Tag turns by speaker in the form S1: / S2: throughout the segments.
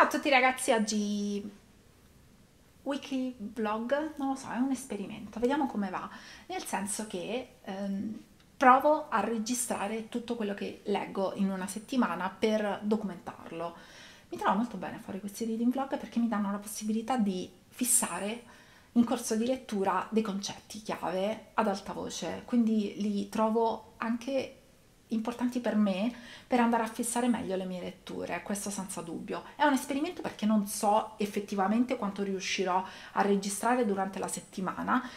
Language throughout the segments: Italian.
S1: Ciao a tutti ragazzi, oggi weekly vlog, non lo so, è un esperimento, vediamo come va, nel senso che ehm, provo a registrare tutto quello che leggo in una settimana per documentarlo. Mi trovo molto bene a fare questi reading vlog perché mi danno la possibilità di fissare in corso di lettura dei concetti chiave ad alta voce, quindi li trovo anche importanti per me per andare a fissare meglio le mie letture, questo senza dubbio. È un esperimento perché non so effettivamente quanto riuscirò a registrare durante la settimana.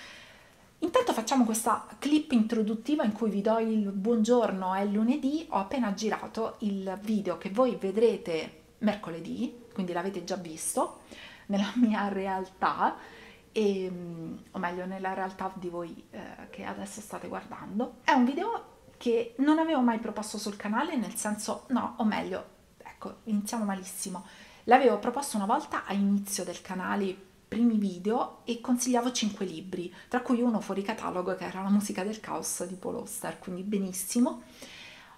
S1: Intanto facciamo questa clip introduttiva in cui vi do il buongiorno, è lunedì, ho appena girato il video che voi vedrete mercoledì, quindi l'avete già visto nella mia realtà, e, ehm, o meglio nella realtà di voi eh, che adesso state guardando. È un video che non avevo mai proposto sul canale, nel senso, no, o meglio, ecco, iniziamo malissimo. L'avevo proposto una volta all'inizio del canale, primi video, e consigliavo cinque libri, tra cui uno fuori catalogo che era La musica del caos di Paul Oster, quindi benissimo.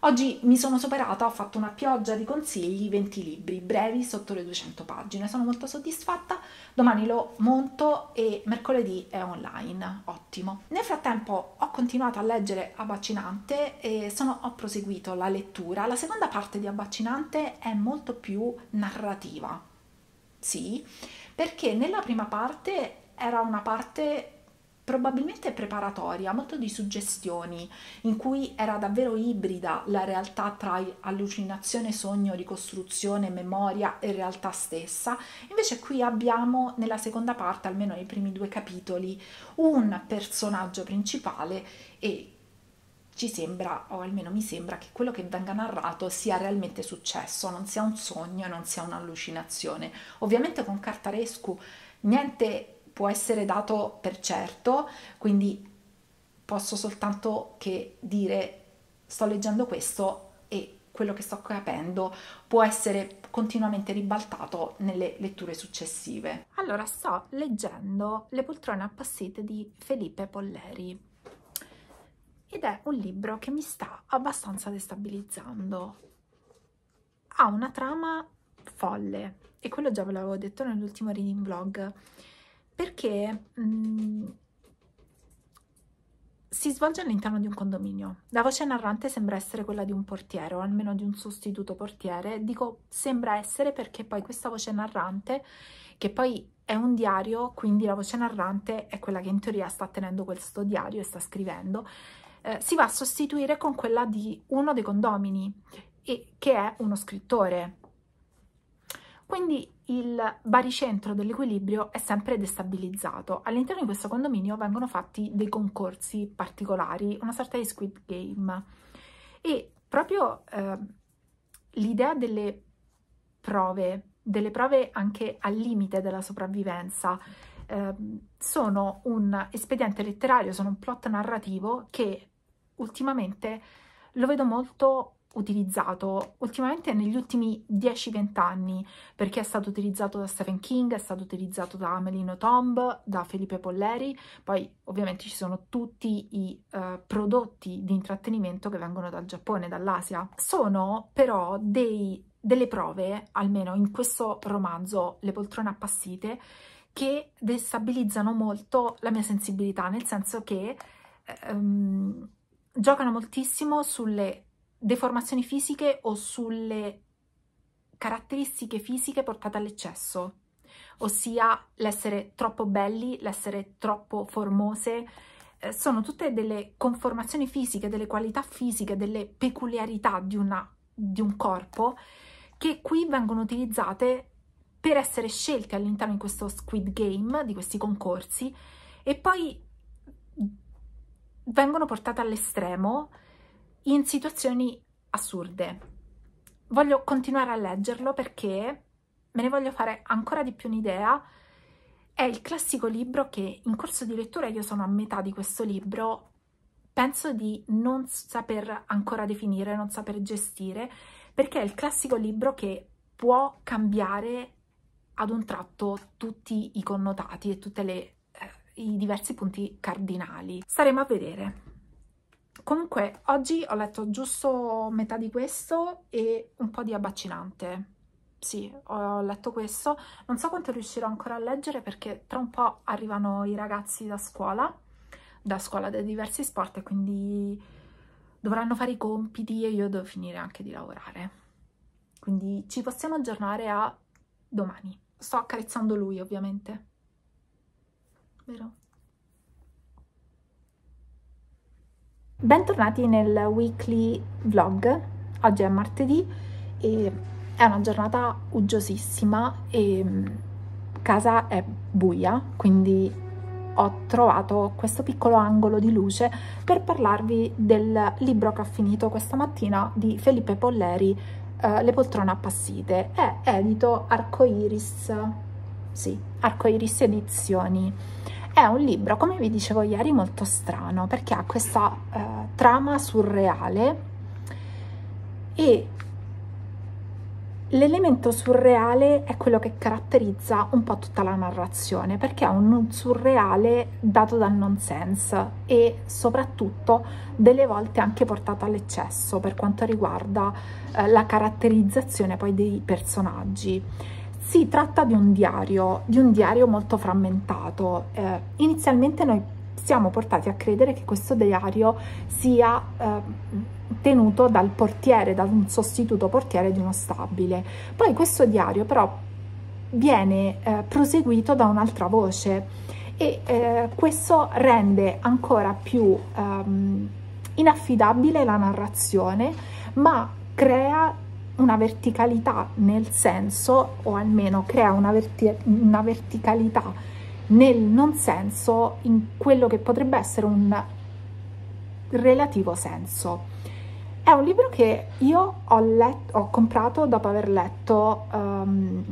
S1: Oggi mi sono superata, ho fatto una pioggia di consigli, 20 libri brevi sotto le 200 pagine, sono molto soddisfatta, domani lo monto e mercoledì è online, ottimo. Nel frattempo ho continuato a leggere Abbacinante e sono, ho proseguito la lettura, la seconda parte di Abbacinante è molto più narrativa, sì, perché nella prima parte era una parte probabilmente preparatoria, molto di suggestioni, in cui era davvero ibrida la realtà tra allucinazione, sogno, ricostruzione, memoria e realtà stessa. Invece qui abbiamo nella seconda parte, almeno nei primi due capitoli, un personaggio principale e ci sembra, o almeno mi sembra, che quello che venga narrato sia realmente successo, non sia un sogno, non sia un'allucinazione. Ovviamente con Cartarescu niente può essere dato per certo, quindi posso soltanto che dire sto leggendo questo e quello che sto capendo può essere continuamente ribaltato nelle letture successive. Allora sto leggendo Le poltrone appassite di Felipe Polleri ed è un libro che mi sta abbastanza destabilizzando. Ha una trama folle e quello già ve l'avevo detto nell'ultimo reading vlog perché mh, mm, si svolge all'interno di un condominio. La voce narrante sembra essere quella di un portiere o almeno di un sostituto portiere. Dico sembra essere perché poi questa voce narrante, che poi è un diario, quindi la voce narrante è quella che in teoria sta tenendo questo diario e sta scrivendo, eh, si va a sostituire con quella di uno dei condomini, e, che è uno scrittore. Quindi il baricentro dell'equilibrio è sempre destabilizzato. All'interno di questo condominio vengono fatti dei concorsi particolari, una sorta di squid game. E proprio eh, l'idea delle prove, delle prove anche al limite della sopravvivenza, eh, sono un espediente letterario, sono un plot narrativo che ultimamente lo vedo molto utilizzato ultimamente negli ultimi 10-20 anni, perché è stato utilizzato da Stephen King, è stato utilizzato da Melino Tomb, da Felipe Polleri, poi ovviamente ci sono tutti i uh, prodotti di intrattenimento che vengono dal Giappone, dall'Asia. Sono però dei, delle prove, almeno in questo romanzo, Le poltrone appassite, che destabilizzano molto la mia sensibilità, nel senso che um, giocano moltissimo sulle deformazioni fisiche o sulle caratteristiche fisiche portate all'eccesso, ossia l'essere troppo belli, l'essere troppo formose, eh, sono tutte delle conformazioni fisiche, delle qualità fisiche, delle peculiarità di, una, di un corpo che qui vengono utilizzate per essere scelte all'interno di questo Squid Game, di questi concorsi, e poi vengono portate all'estremo in situazioni assurde. Voglio continuare a leggerlo perché me ne voglio fare ancora di più un'idea. È il classico libro che in corso di lettura, io sono a metà di questo libro, penso di non saper ancora definire, non saper gestire, perché è il classico libro che può cambiare ad un tratto tutti i connotati e tutti eh, i diversi punti cardinali. Staremo a vedere. Comunque, oggi ho letto giusto metà di questo e un po' di abbaccinante. Sì, ho letto questo. Non so quanto riuscirò ancora a leggere perché tra un po' arrivano i ragazzi da scuola, da scuola dei diversi sport, e quindi dovranno fare i compiti e io devo finire anche di lavorare. Quindi ci possiamo aggiornare a domani. Sto accarezzando lui, ovviamente. Vero? Bentornati nel weekly vlog. Oggi è martedì e è una giornata uggiosissima e mm, casa è buia, quindi ho trovato questo piccolo angolo di luce per parlarvi del libro che ho finito questa mattina di Felipe Polleri, eh, Le poltrone appassite. È edito Arcoiris, sì, Arcoiris Edizioni. È un libro, come vi dicevo ieri, molto strano perché ha questa eh, trama surreale e l'elemento surreale è quello che caratterizza un po' tutta la narrazione perché è un surreale dato dal nonsense e soprattutto delle volte anche portato all'eccesso per quanto riguarda eh, la caratterizzazione poi dei personaggi si tratta di un diario, di un diario molto frammentato. Eh, inizialmente noi siamo portati a credere che questo diario sia eh, tenuto dal portiere, da un sostituto portiere di uno stabile. Poi questo diario però viene eh, proseguito da un'altra voce e eh, questo rende ancora più ehm, inaffidabile la narrazione ma crea una verticalità nel senso, o almeno crea una, verti una verticalità nel non senso in quello che potrebbe essere un relativo senso. È un libro che io ho, ho comprato dopo aver letto um,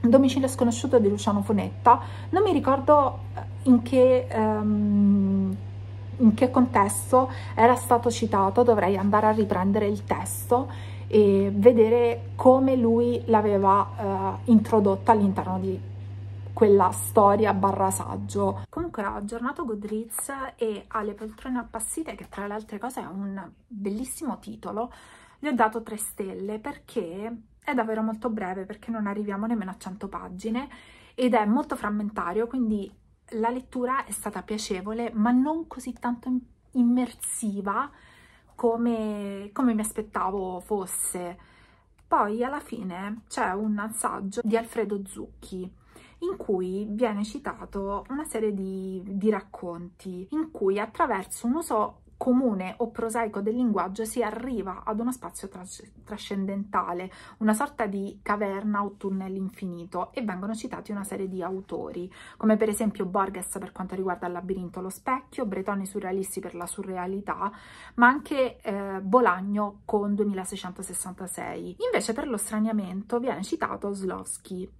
S1: Domicilio sconosciuto di Luciano Funetta. Non mi ricordo eh, in che, um, in che contesto era stato citato, dovrei andare a riprendere il testo e vedere come lui l'aveva eh, introdotta all'interno di quella storia barra saggio. Comunque ho aggiornato Goodreads e alle poltrone appassite, che tra le altre cose è un bellissimo titolo, gli ho dato 3 stelle perché è davvero molto breve, perché non arriviamo nemmeno a 100 pagine ed è molto frammentario, quindi la lettura è stata piacevole ma non così tanto immersiva come, come mi aspettavo fosse. Poi alla fine c'è un saggio di Alfredo Zucchi in cui viene citato una serie di, di racconti in cui attraverso un uso comune o prosaico del linguaggio si arriva ad uno spazio tras- trascendentale, una sorta di caverna o tunnel infinito e vengono citati una serie di autori, come per esempio Borges per quanto riguarda il labirinto lo specchio, Bretoni surrealisti per la surrealità, ma anche eh, Bolagno con 2666. Invece per lo straniamento viene citato Slowski,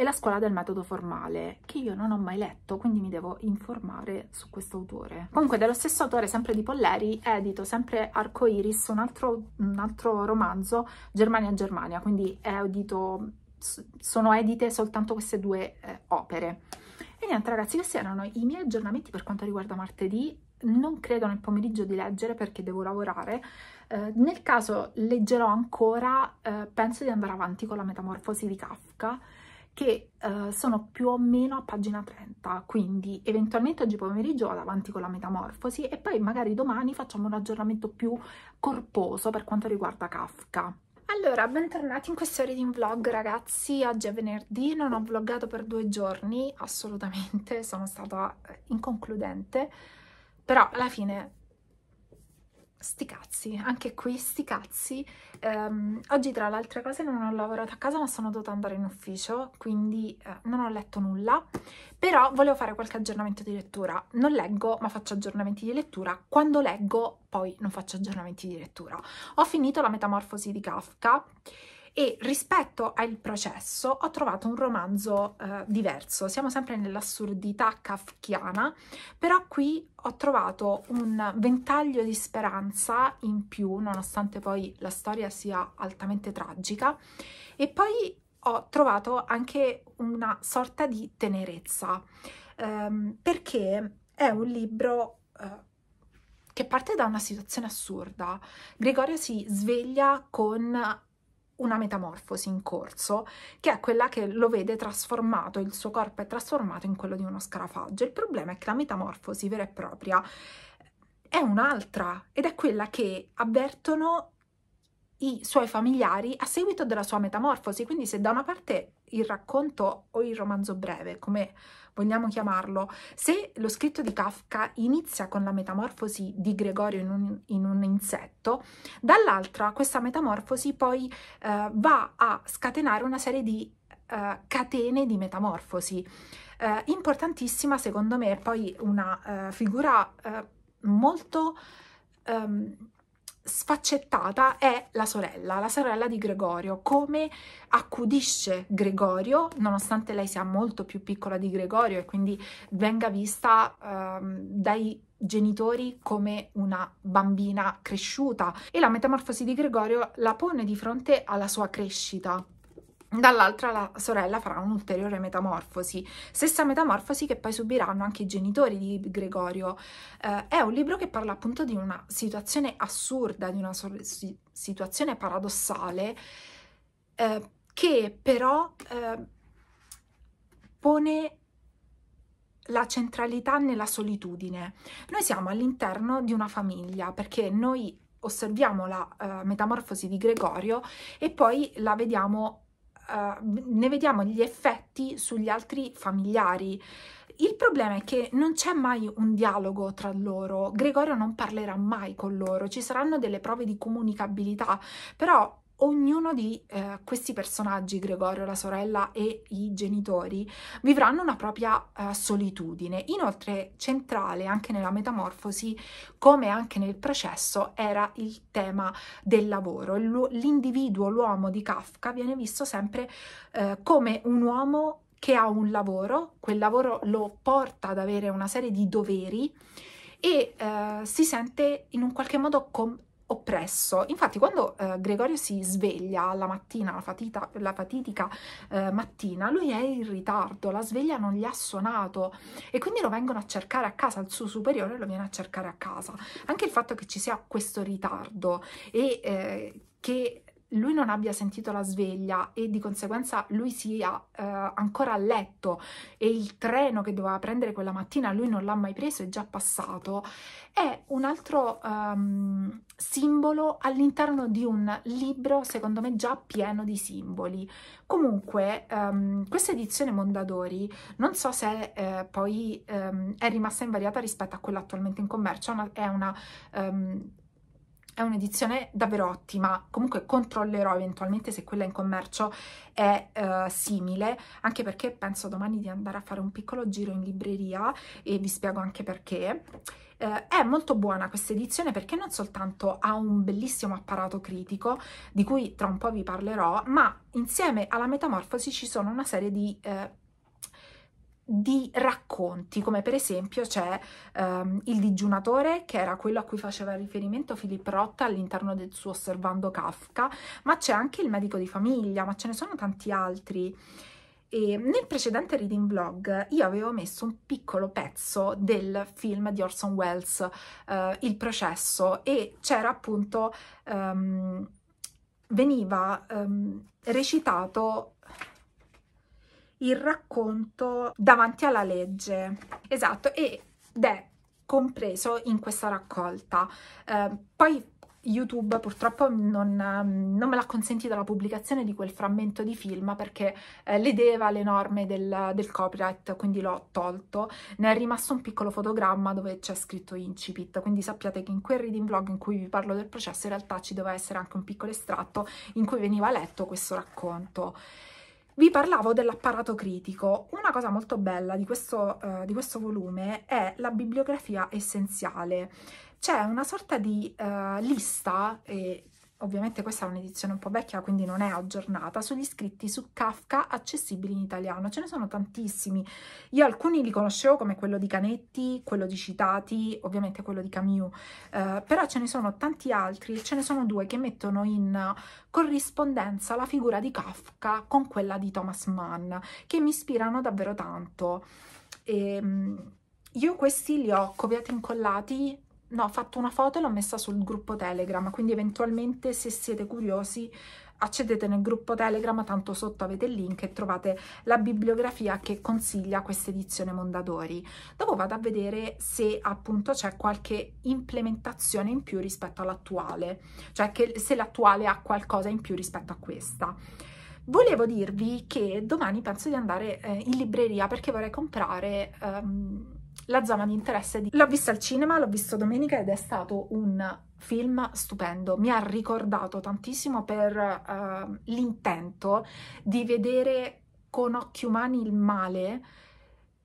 S1: e La scuola del metodo formale, che io non ho mai letto, quindi mi devo informare su questo autore. Comunque dello stesso autore, sempre di Polleri, edito sempre Arcoiris, un altro, un altro romanzo, Germania Germania, quindi è edito, sono edite soltanto queste due eh, opere. E niente ragazzi, questi erano i miei aggiornamenti per quanto riguarda martedì, non credo nel pomeriggio di leggere perché devo lavorare, eh, nel caso leggerò ancora, eh, penso di andare avanti con la metamorfosi di Kafka, che uh, sono più o meno a pagina 30, quindi eventualmente oggi pomeriggio vado avanti con la metamorfosi e poi magari domani facciamo un aggiornamento più corposo per quanto riguarda Kafka. Allora, bentornati in questo reading vlog ragazzi, oggi è venerdì, non ho vloggato per due giorni, assolutamente, sono stata eh, inconcludente, però alla fine sti cazzi, anche qui sti cazzi. Um, oggi tra le altre cose non ho lavorato a casa ma sono dovuta andare in ufficio, quindi eh, non ho letto nulla, però volevo fare qualche aggiornamento di lettura. Non leggo ma faccio aggiornamenti di lettura, quando leggo poi non faccio aggiornamenti di lettura. Ho finito la metamorfosi di Kafka e rispetto al processo ho trovato un romanzo eh, diverso. Siamo sempre nell'assurdità kafkiana, però qui ho trovato un ventaglio di speranza in più, nonostante poi la storia sia altamente tragica, e poi ho trovato anche una sorta di tenerezza, ehm, perché è un libro... Eh, che parte da una situazione assurda. Gregorio si sveglia con una metamorfosi in corso, che è quella che lo vede trasformato, il suo corpo è trasformato in quello di uno scarafaggio. Il problema è che la metamorfosi vera e propria è un'altra ed è quella che avvertono i suoi familiari a seguito della sua metamorfosi. Quindi se da una parte il racconto o il romanzo breve, come vogliamo chiamarlo, se lo scritto di Kafka inizia con la metamorfosi di Gregorio in un, in un insetto, fatto, dall'altra questa metamorfosi poi eh, va a scatenare una serie di eh, catene di metamorfosi. Eh, importantissima secondo me è poi una eh, figura eh, molto ehm, sfaccettata è la sorella, la sorella di Gregorio, come accudisce Gregorio, nonostante lei sia molto più piccola di Gregorio e quindi venga vista ehm, dai genitori come una bambina cresciuta e la metamorfosi di Gregorio la pone di fronte alla sua crescita dall'altra la sorella farà un'ulteriore metamorfosi, stessa metamorfosi che poi subiranno anche i genitori di Gregorio. Eh, è un libro che parla appunto di una situazione assurda, di una so situazione paradossale, eh, che però eh, pone la centralità nella solitudine. Noi siamo all'interno di una famiglia perché noi osserviamo la uh, metamorfosi di Gregorio e poi la vediamo, uh, ne vediamo gli effetti sugli altri familiari. Il problema è che non c'è mai un dialogo tra loro, Gregorio non parlerà mai con loro, ci saranno delle prove di comunicabilità, però ognuno di eh, questi personaggi, Gregorio, la sorella e i genitori, vivranno una propria eh, solitudine. Inoltre centrale anche nella metamorfosi, come anche nel processo, era il tema del lavoro. L'individuo, l'uomo di Kafka, viene visto sempre eh, come un uomo che ha un lavoro, quel lavoro lo porta ad avere una serie di doveri e eh, si sente in un qualche modo oppresso. Infatti quando eh, Gregorio si sveglia la mattina, la, fatita, la fatidica eh, mattina, lui è in ritardo, la sveglia non gli ha suonato e quindi lo vengono a cercare a casa, il suo superiore lo viene a cercare a casa. Anche il fatto che ci sia questo ritardo e eh, che lui non abbia sentito la sveglia e di conseguenza lui sia eh, ancora a letto e il treno che doveva prendere quella mattina lui non l'ha mai preso, è già passato, è un altro um, simbolo all'interno di un libro secondo me già pieno di simboli. Comunque um, questa edizione Mondadori non so se eh, poi um, è rimasta invariata rispetto a quella attualmente in commercio, è una... È una è un'edizione davvero ottima, comunque controllerò eventualmente se quella in commercio è eh, simile, anche perché penso domani di andare a fare un piccolo giro in libreria e vi spiego anche perché. Eh, è molto buona questa edizione perché non soltanto ha un bellissimo apparato critico, di cui tra un po' vi parlerò, ma insieme alla Metamorfosi ci sono una serie di... Eh, di racconti, come per esempio c'è um, Il digiunatore, che era quello a cui faceva riferimento Philip Roth all'interno del suo Osservando Kafka, ma c'è anche Il medico di famiglia, ma ce ne sono tanti altri. E nel precedente reading vlog io avevo messo un piccolo pezzo del film di Orson Welles, uh, Il processo, e c'era appunto, um, veniva um, recitato il racconto davanti alla legge. Esatto, ed è compreso in questa raccolta. Eh, poi YouTube purtroppo non, non, me l'ha consentita la pubblicazione di quel frammento di film perché eh, ledeva le norme del, del, copyright, quindi l'ho tolto. Ne è rimasto un piccolo fotogramma dove c'è scritto incipit, quindi sappiate che in quel reading vlog in cui vi parlo del processo in realtà ci doveva essere anche un piccolo estratto in cui veniva letto questo racconto vi parlavo dell'apparato critico. Una cosa molto bella di questo, uh, di questo volume è la bibliografia essenziale. C'è una sorta di uh, lista, e ovviamente questa è un'edizione un po' vecchia, quindi non è aggiornata, sugli scritti su Kafka accessibili in italiano. Ce ne sono tantissimi. Io alcuni li conoscevo come quello di Canetti, quello di Citati, ovviamente quello di Camus, eh, però ce ne sono tanti altri, ce ne sono due che mettono in corrispondenza la figura di Kafka con quella di Thomas Mann, che mi ispirano davvero tanto. E, ehm, io questi li ho copiati e incollati no, ho fatto una foto e l'ho messa sul gruppo Telegram, quindi eventualmente se siete curiosi accedete nel gruppo Telegram, tanto sotto avete il link e trovate la bibliografia che consiglia questa edizione Mondadori. Dopo vado a vedere se appunto c'è qualche implementazione in più rispetto all'attuale, cioè che, se l'attuale ha qualcosa in più rispetto a questa. Volevo dirvi che domani penso di andare eh, in libreria perché vorrei comprare... Um, la zona di interesse di... L'ho vista al cinema, l'ho visto domenica ed è stato un film stupendo, mi ha ricordato tantissimo per uh, l'intento di vedere con occhi umani il male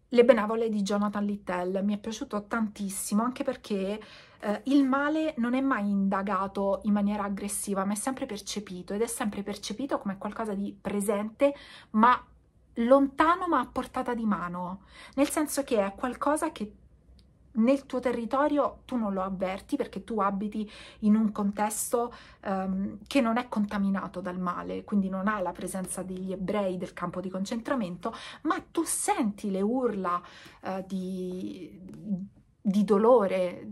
S1: le benevole di Jonathan Littell, mi è piaciuto tantissimo anche perché eh, il male non è mai indagato in maniera aggressiva, ma è sempre percepito ed è sempre percepito come qualcosa di presente ma lontano ma a portata di mano, nel senso che è qualcosa che nel tuo territorio tu non lo avverti perché tu abiti in un contesto um, che non è contaminato dal male, quindi non ha la presenza degli ebrei del campo di concentramento, ma tu senti le urla uh, di, di dolore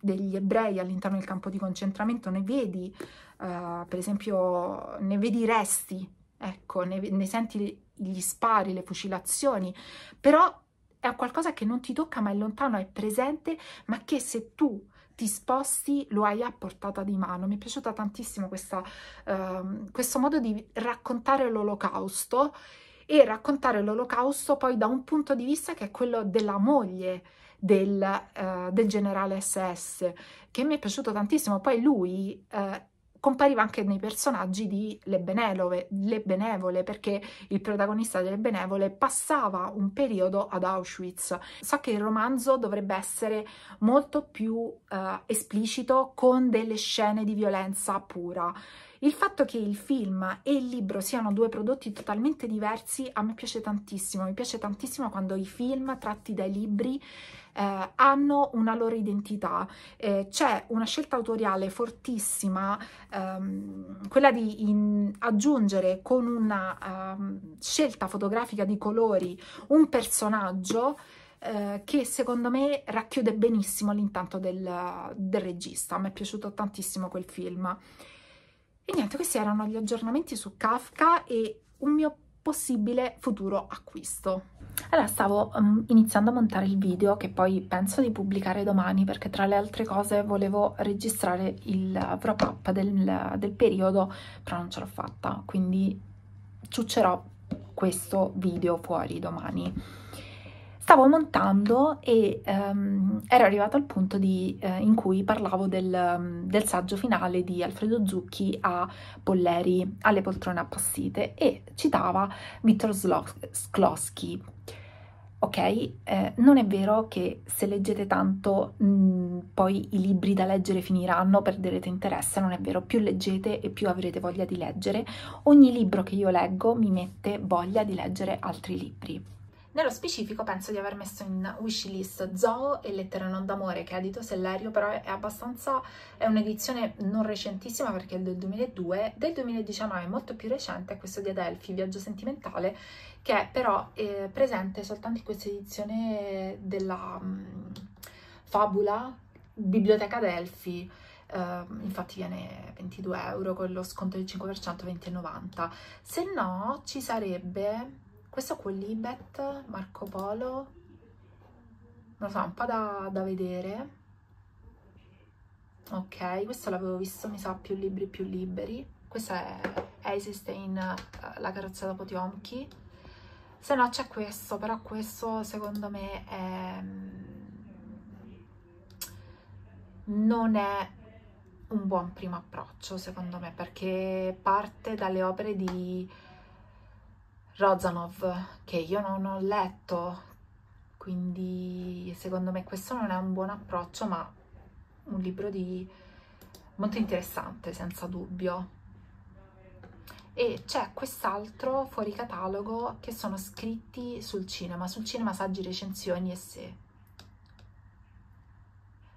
S1: degli ebrei all'interno del campo di concentramento, ne vedi uh, per esempio, ne vedi resti, ecco, ne, ne senti gli spari, le fucilazioni, però è qualcosa che non ti tocca ma è lontano, è presente, ma che se tu ti sposti lo hai a portata di mano. Mi è piaciuta tantissimo questa, uh, questo modo di raccontare l'olocausto e raccontare l'olocausto poi da un punto di vista che è quello della moglie del, uh, del generale SS, che mi è piaciuto tantissimo. Poi lui... Uh, compariva anche nei personaggi di Le Benevole, Le Benevole perché il protagonista delle Benevole passava un periodo ad Auschwitz. So che il romanzo dovrebbe essere molto più eh, esplicito con delle scene di violenza pura il fatto che il film e il libro siano due prodotti totalmente diversi a me piace tantissimo, mi piace tantissimo quando i film tratti dai libri eh, hanno una loro identità, eh, c'è una scelta autoriale fortissima, ehm, quella di in, aggiungere con una ehm, scelta fotografica di colori un personaggio eh, che secondo me racchiude benissimo l'intanto del, del regista, mi è piaciuto tantissimo quel film. E niente, questi erano gli aggiornamenti su Kafka e un mio possibile futuro acquisto. Allora stavo um, iniziando a montare il video che poi penso di pubblicare domani perché tra le altre cose volevo registrare il wrap up del, del periodo però non ce l'ho fatta quindi ciuccerò questo video fuori domani stavo montando e um, ehm, ero arrivata al punto di, uh, in cui parlavo del, um, del, saggio finale di Alfredo Zucchi a Polleri, alle poltrone appassite, e citava Vittor Sklosky. Ok, eh, non è vero che se leggete tanto mh, mm, poi i libri da leggere finiranno, perderete interesse, non è vero, più leggete e più avrete voglia di leggere. Ogni libro che io leggo mi mette voglia di leggere altri libri. Nello specifico penso di aver messo in wishlist Zoo e Lettera non d'amore che è edito Sellerio, però è abbastanza, è un'edizione non recentissima perché è del 2002, del 2019 molto più recente è questo di Adelphi, Viaggio sentimentale, che è però eh, presente soltanto in questa edizione della mh, mm, fabula Biblioteca Adelphi, Uh, infatti viene 22 euro con lo sconto del 5% 20,90 se no ci sarebbe questo con Libet, Marco Polo, non so, un po' da, da vedere. Ok, questo l'avevo visto, mi sa, più libri più liberi. Questo è Eisenstein, eh, la carrozza da Potiomchi. Se no c'è questo, però questo secondo me è... Mm, non è un buon primo approccio, secondo me, perché parte dalle opere di Rozanov che io non ho letto, quindi secondo me questo non è un buon approccio, ma un libro di... molto interessante, senza dubbio. E c'è quest'altro fuori catalogo che sono scritti sul cinema, sul cinema saggi, recensioni e se.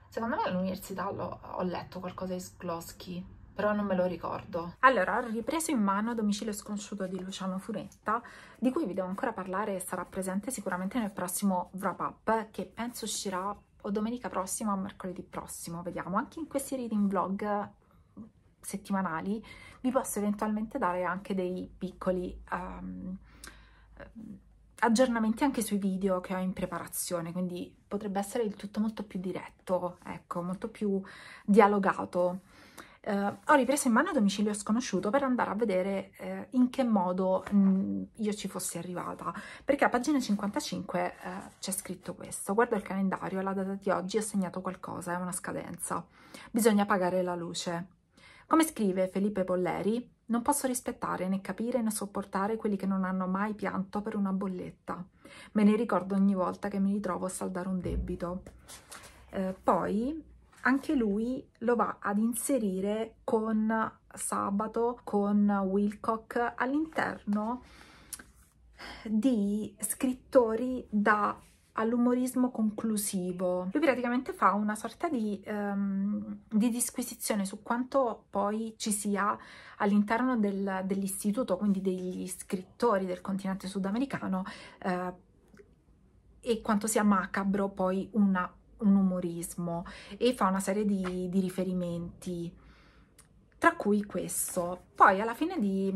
S1: Secondo me all'università ho letto qualcosa di Sklosky, però non me lo ricordo. Allora, ho ripreso in mano Domicilio Sconosciuto di Luciano Furetta, di cui vi devo ancora parlare e sarà presente sicuramente nel prossimo wrap up, che penso uscirà o domenica prossima o mercoledì prossimo, vediamo. Anche in questi reading vlog settimanali vi posso eventualmente dare anche dei piccoli... Um, aggiornamenti anche sui video che ho in preparazione, quindi potrebbe essere il tutto molto più diretto, ecco, molto più dialogato eh, ho ripreso in mano a domicilio sconosciuto per andare a vedere eh, in che modo mh, mm, io ci fossi arrivata, perché a pagina 55 eh, c'è scritto questo, guardo il calendario, la data di oggi ho segnato qualcosa, è una scadenza, bisogna pagare la luce. Come scrive Felipe Polleri, non posso rispettare né capire né sopportare quelli che non hanno mai pianto per una bolletta. Me ne ricordo ogni volta che mi ritrovo a saldare un debito. Eh, poi anche lui lo va ad inserire con Sabato, con Wilcock all'interno di scrittori da all'umorismo conclusivo. Lui praticamente fa una sorta di, um, di disquisizione su quanto poi ci sia all'interno del, dell'istituto, quindi degli scrittori del continente sudamericano, uh, e quanto sia macabro poi una un umorismo e fa una serie di, di riferimenti, tra cui questo. Poi alla fine di,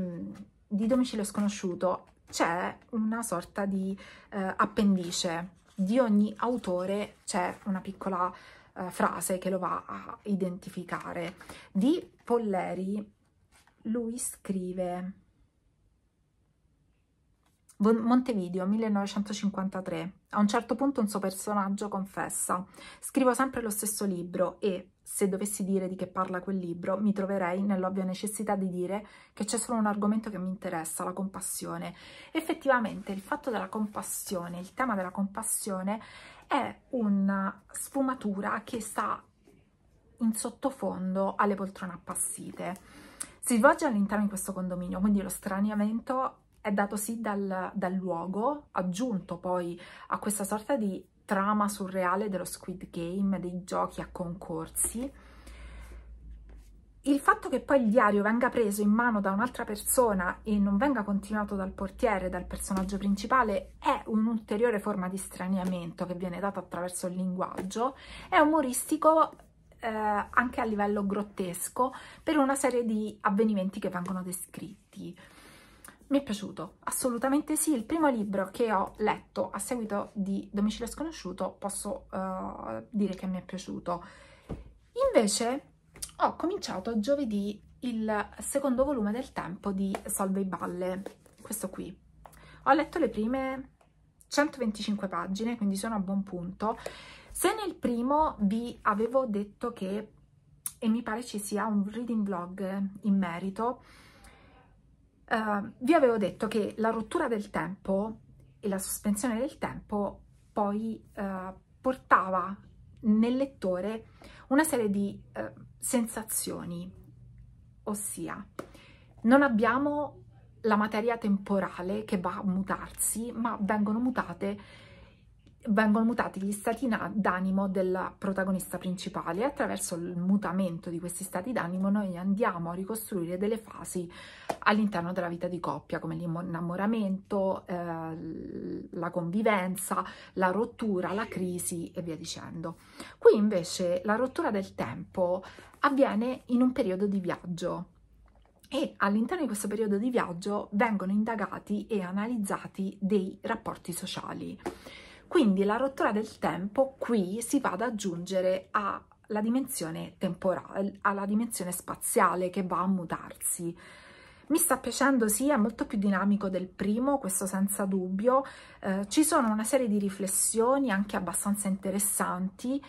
S1: di Domicilio Sconosciuto c'è una sorta di eh, appendice, di ogni autore c'è una piccola eh, frase che lo va a identificare. Di Polleri lui scrive... Montevideo 1953 a un certo punto un suo personaggio confessa, scrivo sempre lo stesso libro e, se dovessi dire di che parla quel libro, mi troverei nell'ovvia necessità di dire che c'è solo un argomento che mi interessa, la compassione. Effettivamente il fatto della compassione, il tema della compassione, è una sfumatura che sta in sottofondo alle poltrone appassite. Si svolge all'interno di questo condominio, quindi lo straniamento è dato sì dal, dal luogo, aggiunto poi a questa sorta di trama surreale dello Squid Game, dei giochi a concorsi. Il fatto che poi il diario venga preso in mano da un'altra persona e non venga continuato dal portiere, dal personaggio principale, è un'ulteriore forma di straniamento che viene data attraverso il linguaggio. È umoristico eh, anche a livello grottesco per una serie di avvenimenti che vengono descritti mi è piaciuto, assolutamente sì, il primo libro che ho letto a seguito di Domicilio Sconosciuto posso uh, dire che mi è piaciuto. Invece ho cominciato giovedì il secondo volume del tempo di Salve i Balle, questo qui. Ho letto le prime 125 pagine, quindi sono a buon punto. Se nel primo vi avevo detto che, e mi pare ci sia un reading vlog in merito, Uh, vi avevo detto che la rottura del tempo e la sospensione del tempo poi uh, portava nel lettore una serie di uh, sensazioni, ossia non abbiamo la materia temporale che va a mutarsi, ma vengono mutate vengono mutati gli stati d'animo della protagonista principale e attraverso il mutamento di questi stati d'animo noi andiamo a ricostruire delle fasi all'interno della vita di coppia come l'innamoramento, eh, la convivenza, la rottura, la crisi e via dicendo. Qui invece la rottura del tempo avviene in un periodo di viaggio e all'interno di questo periodo di viaggio vengono indagati e analizzati dei rapporti sociali quindi la rottura del tempo qui si va ad aggiungere a la dimensione temporale, alla dimensione spaziale che va a mutarsi. Mi sta piacendo, sì, è molto più dinamico del primo, questo senza dubbio. Eh, ci sono una serie di riflessioni anche abbastanza interessanti.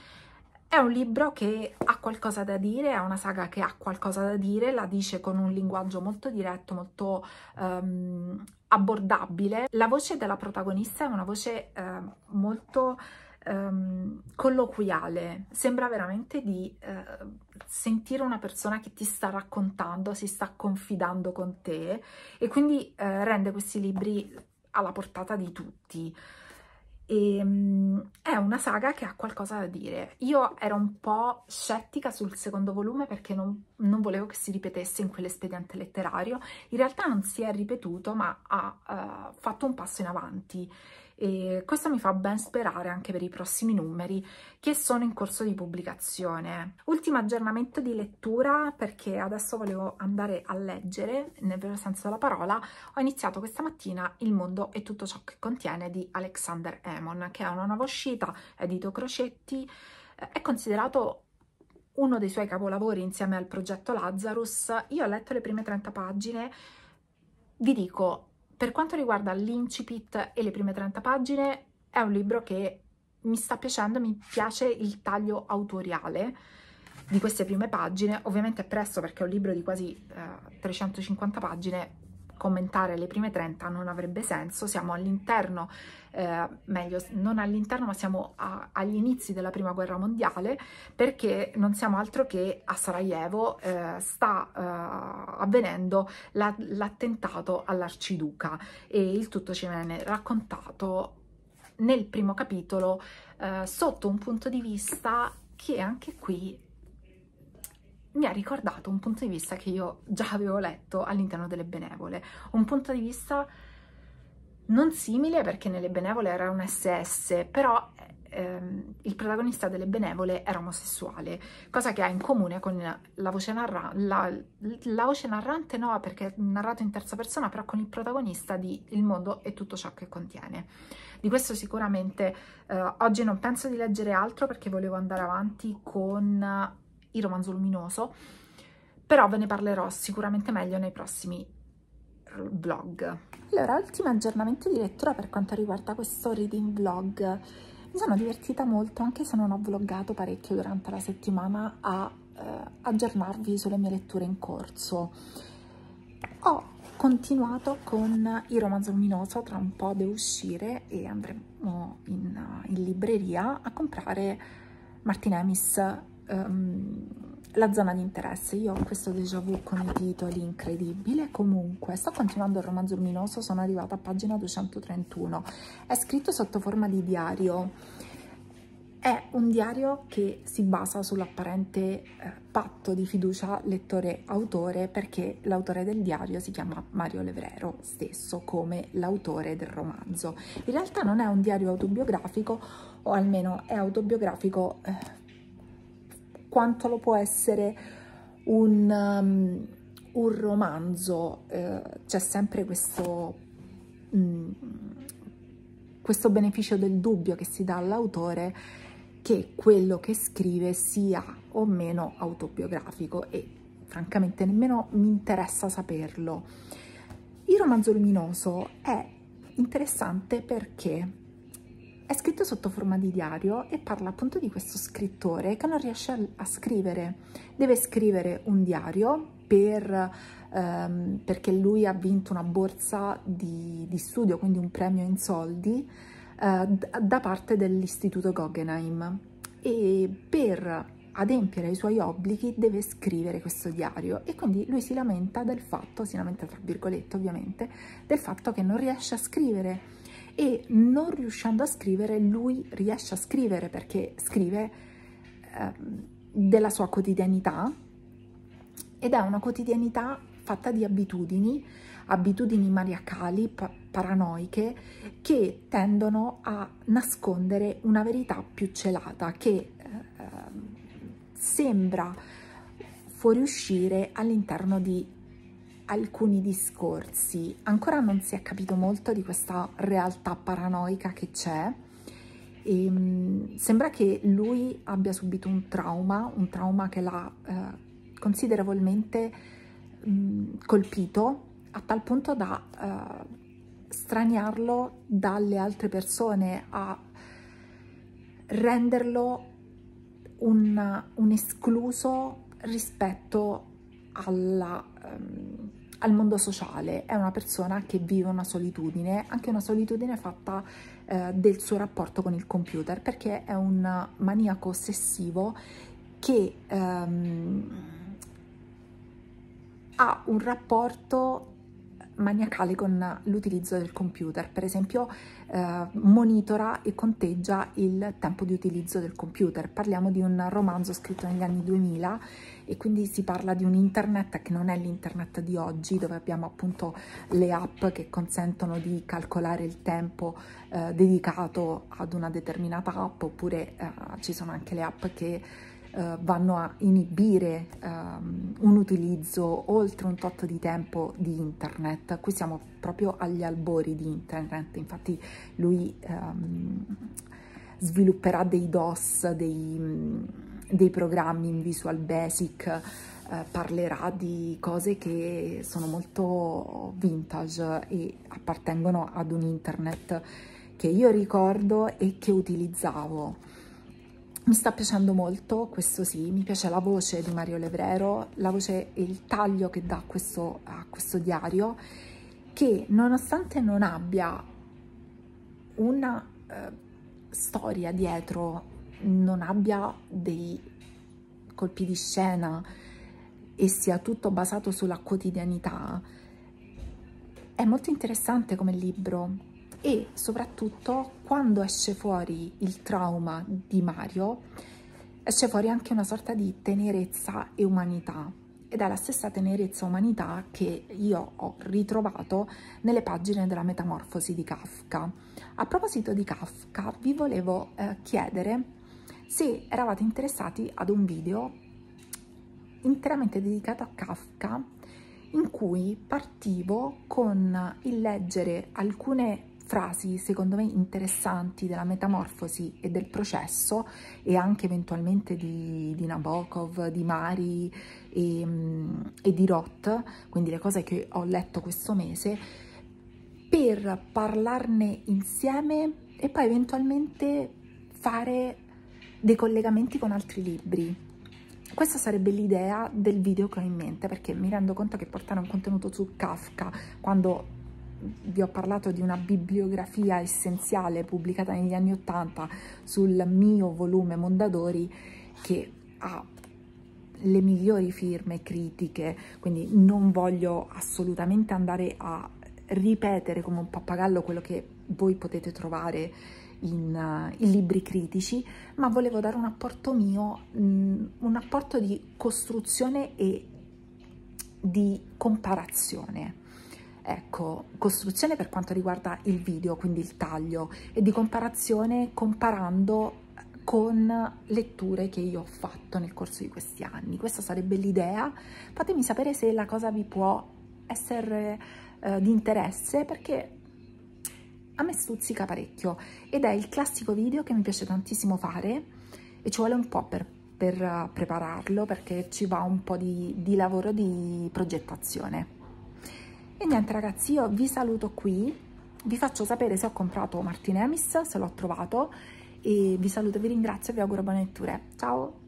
S1: È un libro che ha qualcosa da dire, è una saga che ha qualcosa da dire, la dice con un linguaggio molto diretto, molto um, abbordabile. La voce della protagonista è una voce eh, molto ehm, colloquiale, sembra veramente di eh, sentire una persona che ti sta raccontando, si sta confidando con te e quindi eh, rende questi libri alla portata di tutti. E, ehm, è una saga che ha qualcosa da dire. Io ero un po' scettica sul secondo volume perché non, non volevo che si ripetesse in quell'espediente letterario. In realtà non si è ripetuto, ma ha uh, fatto un passo in avanti e questo mi fa ben sperare anche per i prossimi numeri che sono in corso di pubblicazione. Ultimo aggiornamento di lettura perché adesso volevo andare a leggere, nel vero senso della parola, ho iniziato questa mattina Il mondo e tutto ciò che contiene di Alexander Emon, che è una nuova uscita, edito Crocetti, eh, è considerato uno dei suoi capolavori insieme al progetto Lazarus. Io ho letto le prime 30 pagine, vi dico, per quanto riguarda l'incipit e le prime 30 pagine, è un libro che mi sta piacendo, mi piace il taglio autoriale di queste prime pagine. Ovviamente è presto perché è un libro di quasi eh, 350 pagine, commentare le prime 30 non avrebbe senso, siamo all'interno, eh, meglio non all'interno ma siamo a, agli inizi della prima guerra mondiale perché non siamo altro che a Sarajevo eh, sta eh, avvenendo la, l'attentato all'arciduca e il tutto ci viene raccontato nel primo capitolo eh, sotto un punto di vista che anche qui mi ha ricordato un punto di vista che io già avevo letto all'interno delle benevole, un punto di vista non simile perché nelle benevole era un SS, però ehm, il protagonista delle benevole era omosessuale, cosa che ha in comune con la voce, narra la, la voce narrante, no perché è narrato in terza persona, però con il protagonista di Il mondo e tutto ciò che contiene. Di questo sicuramente eh, oggi non penso di leggere altro perché volevo andare avanti con il romanzo luminoso, però ve ne parlerò sicuramente meglio nei prossimi vlog. Allora, ultimo aggiornamento di lettura per quanto riguarda questo reading vlog. Mi sono divertita molto, anche se non ho vloggato parecchio durante la settimana, a eh, aggiornarvi sulle mie letture in corso. Ho continuato con il romanzo luminoso, tra un po' devo uscire e andremo in, in libreria a comprare Martin Amis um, la zona di interesse. Io ho questo déjà vu con i titoli incredibile. Comunque, sto continuando il romanzo luminoso, sono arrivata a pagina 231. È scritto sotto forma di diario. È un diario che si basa sull'apparente eh, patto di fiducia lettore-autore perché l'autore del diario si chiama Mario Levrero stesso come l'autore del romanzo. In realtà non è un diario autobiografico o almeno è autobiografico eh, quanto lo può essere un, um, un romanzo. Eh, C'è sempre questo, mh, mm, questo beneficio del dubbio che si dà all'autore che quello che scrive sia o meno autobiografico e francamente nemmeno mi interessa saperlo. Il romanzo luminoso è interessante perché è scritto sotto forma di diario e parla appunto di questo scrittore che non riesce a, a scrivere. Deve scrivere un diario per, ehm, perché lui ha vinto una borsa di, di studio, quindi un premio in soldi, eh, da parte dell'istituto Guggenheim. E per adempiere ai suoi obblighi deve scrivere questo diario e quindi lui si lamenta del fatto, si lamenta tra virgolette ovviamente, del fatto che non riesce a scrivere e non riuscendo a scrivere lui riesce a scrivere perché scrive eh, della sua quotidianità ed è una quotidianità fatta di abitudini, abitudini maniacali, pa paranoiche, che tendono a nascondere una verità più celata che eh, sembra fuoriuscire all'interno di alcuni discorsi. Ancora non si è capito molto di questa realtà paranoica che c'è. Ehm, sembra che lui abbia subito un trauma, un trauma che l'ha eh, considerevolmente mh, colpito a tal punto da eh, straniarlo dalle altre persone, a renderlo un, un escluso rispetto alla... Um, al mondo sociale, è una persona che vive una solitudine, anche una solitudine fatta eh, del suo rapporto con il computer, perché è un maniaco ossessivo che ehm, ha un rapporto maniacale con l'utilizzo del computer, per esempio eh, monitora e conteggia il tempo di utilizzo del computer. Parliamo di un romanzo scritto negli anni 2000 e quindi si parla di un internet che non è l'internet di oggi dove abbiamo appunto le app che consentono di calcolare il tempo eh, dedicato ad una determinata app oppure eh, ci sono anche le app che eh, vanno a inibire ehm, un utilizzo oltre un tot di tempo di internet. Qui siamo proprio agli albori di internet, infatti lui ehm, svilupperà dei DOS, dei, mm, dei programmi in Visual Basic, eh, parlerà di cose che sono molto vintage e appartengono ad un internet che io ricordo e che utilizzavo mi sta piacendo molto, questo sì, mi piace la voce di Mario Levrero, la voce e il taglio che dà questo, a questo diario, che nonostante non abbia una eh, storia dietro, non abbia dei colpi di scena e sia tutto basato sulla quotidianità, è molto interessante come libro e soprattutto quando esce fuori il trauma di Mario esce fuori anche una sorta di tenerezza e umanità ed è la stessa tenerezza e umanità che io ho ritrovato nelle pagine della Metamorfosi di Kafka. A proposito di Kafka vi volevo eh, chiedere se eravate interessati ad un video interamente dedicato a Kafka in cui partivo con il leggere alcune frasi secondo me interessanti della metamorfosi e del processo e anche eventualmente di, di Nabokov, di Mari e, mm, e di Roth, quindi le cose che ho letto questo mese, per parlarne insieme e poi eventualmente fare dei collegamenti con altri libri. Questa sarebbe l'idea del video che ho in mente perché mi rendo conto che portare un contenuto su Kafka quando vi ho parlato di una bibliografia essenziale pubblicata negli anni 80 sul mio volume Mondadori che ha le migliori firme critiche, quindi non voglio assolutamente andare a ripetere come un pappagallo quello che voi potete trovare in, eh, in libri critici, ma volevo dare un apporto mio, mh, mm, un apporto di costruzione e di comparazione Ecco, costruzione per quanto riguarda il video, quindi il taglio, e di comparazione comparando con letture che io ho fatto nel corso di questi anni. Questa sarebbe l'idea. Fatemi sapere se la cosa vi può essere eh, di interesse, perché a me stuzzica parecchio ed è il classico video che mi piace tantissimo fare e ci vuole un po' per, per prepararlo perché ci va un po' di, di lavoro di progettazione. E niente ragazzi, io vi saluto qui, vi faccio sapere se ho comprato Martinemis, se l'ho trovato e vi saluto, vi ringrazio e vi auguro buone letture. Ciao!